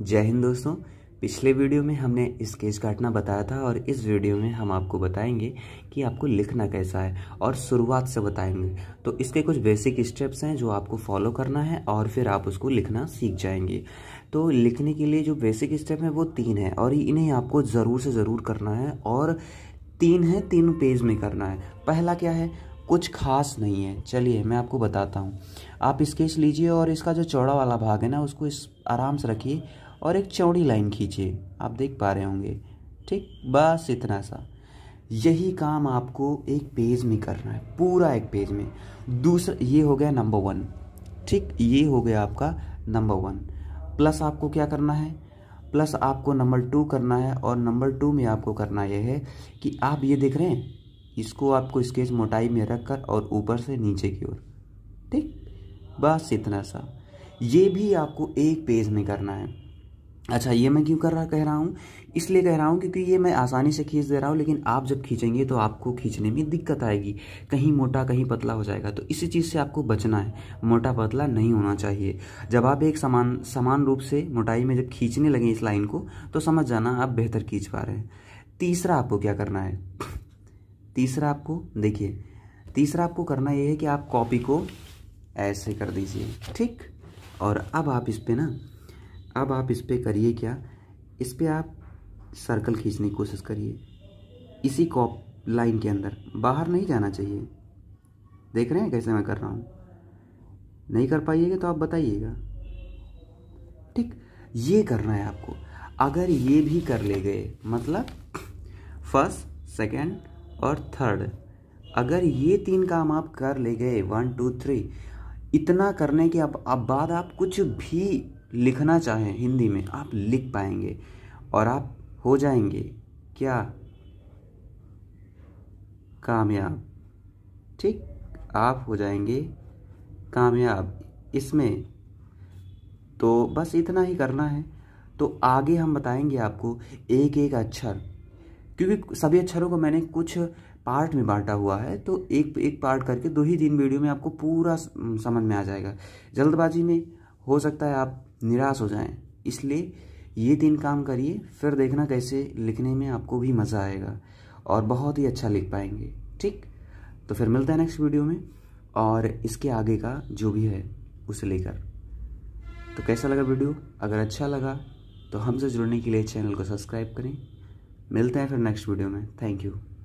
जय हिंद दोस्तों पिछले वीडियो में हमने स्केच काटना बताया था और इस वीडियो में हम आपको बताएंगे कि आपको लिखना कैसा है और शुरुआत से बताएंगे तो इसके कुछ बेसिक स्टेप्स हैं जो आपको फॉलो करना है और फिर आप उसको लिखना सीख जाएंगे तो लिखने के लिए जो बेसिक स्टेप हैं वो तीन है और इन्हें आपको ज़रूर से ज़रूर करना है और तीन है तीन पेज में करना है पहला क्या है कुछ खास नहीं है चलिए मैं आपको बताता हूँ आप स्केच लीजिए और इसका जो चौड़ा वाला भाग है ना उसको इस आराम से रखिए और एक चौड़ी लाइन खींचिए आप देख पा रहे होंगे ठीक बस इतना सा यही काम आपको एक पेज में करना है पूरा एक पेज में दूसरा ये हो गया नंबर वन ठीक ये हो गया आपका नंबर वन प्लस आपको क्या करना है प्लस आपको नंबर टू करना है और नंबर टू में आपको करना यह है कि आप ये देख रहे हैं इसको आपको स्केच मोटाई में रख कर और ऊपर से नीचे की ओर ठीक बस इतना सा ये भी आपको एक पेज में करना है अच्छा ये मैं क्यों कर रहा कह रहा हूँ इसलिए कह रहा हूँ क्योंकि ये मैं आसानी से खींच दे रहा हूँ लेकिन आप जब खींचेंगे तो आपको खींचने में दिक्कत आएगी कहीं मोटा कहीं पतला हो जाएगा तो इसी चीज़ से आपको बचना है मोटा पतला नहीं होना चाहिए जब आप एक समान समान रूप से मोटाई में जब खींचने लगें इस लाइन को तो समझ जाना आप बेहतर खींच पा रहे हैं तीसरा आपको क्या करना है तीसरा आपको देखिए तीसरा आपको करना ये है कि आप कॉपी को ऐसे कर दीजिए ठीक और अब आप इस पर ना अब आप इस पर करिए क्या इस पर आप सर्कल खींचने की कोशिश करिए इसी कॉप लाइन के अंदर बाहर नहीं जाना चाहिए देख रहे हैं कैसे मैं कर रहा हूँ नहीं कर पाइएगा तो आप बताइएगा ठीक ये करना है आपको अगर ये भी कर ले गए मतलब फर्स्ट सेकंड और थर्ड अगर ये तीन काम आप कर ले गए वन टू थ्री इतना करने के अब अब बाद आप कुछ भी लिखना चाहें हिंदी में आप लिख पाएंगे और आप हो जाएंगे क्या कामयाब ठीक आप हो जाएंगे कामयाब इसमें तो बस इतना ही करना है तो आगे हम बताएंगे आपको एक एक अक्षर क्योंकि सभी अक्षरों को मैंने कुछ पार्ट में बांटा हुआ है तो एक एक पार्ट करके दो ही तीन वीडियो में आपको पूरा समझ में आ जाएगा जल्दबाजी में हो सकता है आप निराश हो जाएं इसलिए ये तीन काम करिए फिर देखना कैसे लिखने में आपको भी मज़ा आएगा और बहुत ही अच्छा लिख पाएंगे ठीक तो फिर मिलता है नेक्स्ट वीडियो में और इसके आगे का जो भी है उसे लेकर तो कैसा लगा वीडियो अगर अच्छा लगा तो हमसे जुड़ने के लिए चैनल को सब्सक्राइब करें मिलते हैं फिर नेक्स्ट वीडियो में थैंक यू